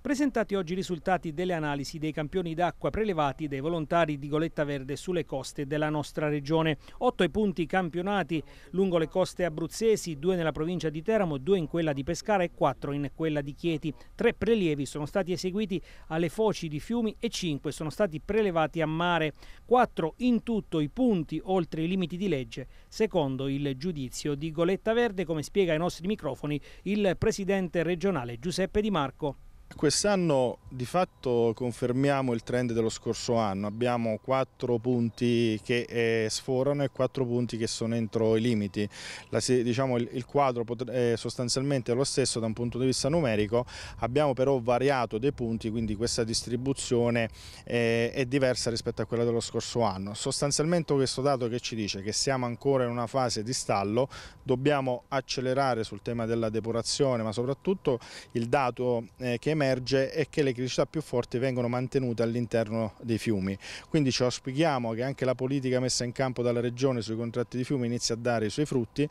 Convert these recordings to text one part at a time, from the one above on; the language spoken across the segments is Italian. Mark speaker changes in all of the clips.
Speaker 1: presentati oggi i risultati delle analisi dei campioni d'acqua prelevati dai volontari di Goletta Verde sulle coste della nostra regione. Otto i punti campionati lungo le coste abruzzesi, due nella provincia di Teramo, due in quella di Pescara e quattro in quella di Chieti. Tre prelievi sono stati eseguiti alle foci di fiumi e cinque sono stati prelevati a mare. Quattro in tutto i punti oltre i limiti di legge, secondo il giudizio di Goletta Verde, come spiega ai nostri microfoni il presidente regionale Giuseppe
Speaker 2: Di Marco. Quest'anno di fatto confermiamo il trend dello scorso anno, abbiamo quattro punti che eh, sforano e quattro punti che sono entro i limiti. La, diciamo, il, il, quadro eh, è sostanzialmente lo stesso da un punto di vista numerico, abbiamo però variato dei punti, quindi questa distribuzione eh, è diversa rispetto a quella dello scorso anno. Sostanzialmente questo dato che ci dice che siamo ancora in una fase di stallo, dobbiamo accelerare sul tema della depurazione, ma soprattutto il dato eh, che è emerge è che le criticità più forti vengono mantenute all'interno dei fiumi. Quindi ci auspichiamo che anche la politica messa in campo dalla Regione sui contratti di fiumi inizi a dare i suoi frutti.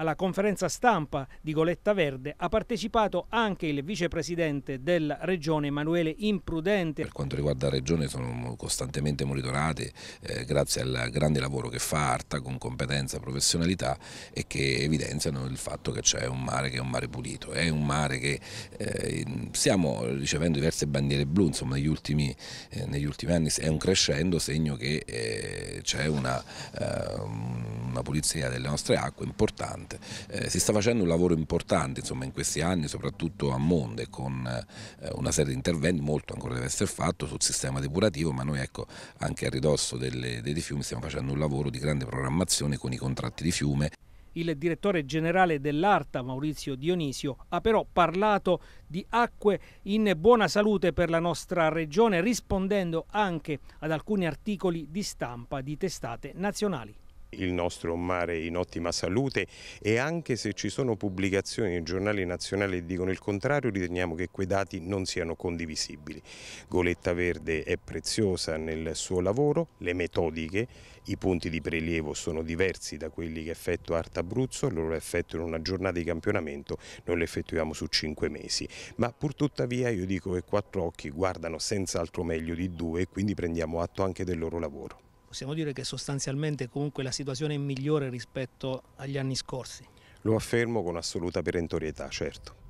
Speaker 1: Alla conferenza stampa di Goletta Verde ha partecipato anche il vicepresidente della Regione Emanuele Imprudente. Per
Speaker 3: quanto riguarda la Regione sono costantemente monitorate eh, grazie al grande lavoro che fa Arta con competenza e professionalità e che evidenziano il fatto che c'è un mare che è un mare pulito, è un mare che eh, stiamo ricevendo diverse bandiere blu, insomma negli ultimi, eh, negli ultimi anni è un crescendo segno che eh, c'è una... Uh, una pulizia delle nostre acque importante. Eh, si sta facendo un lavoro importante insomma, in questi anni, soprattutto a Monde, con eh, una serie di interventi, molto ancora deve essere fatto sul sistema depurativo, ma noi ecco, anche a ridosso delle, dei fiumi stiamo facendo un lavoro di grande programmazione con i contratti di fiume.
Speaker 1: Il direttore generale dell'ARTA, Maurizio Dionisio, ha però parlato di acque in buona salute per la nostra regione, rispondendo anche ad alcuni articoli di stampa di testate nazionali
Speaker 4: il nostro mare in ottima salute e anche se ci sono pubblicazioni nei giornali nazionali che dicono il contrario riteniamo che quei dati non siano condivisibili. Goletta Verde è preziosa nel suo lavoro, le metodiche, i punti di prelievo sono diversi da quelli che effettua Arta Abruzzo, loro effettuano una giornata di campionamento, noi le effettuiamo su cinque mesi, ma purtuttavia io dico che quattro occhi guardano senz'altro meglio di due e quindi prendiamo atto anche del loro lavoro
Speaker 1: possiamo dire che sostanzialmente comunque la situazione è migliore rispetto agli
Speaker 2: anni scorsi. Lo affermo con assoluta perentorietà, certo.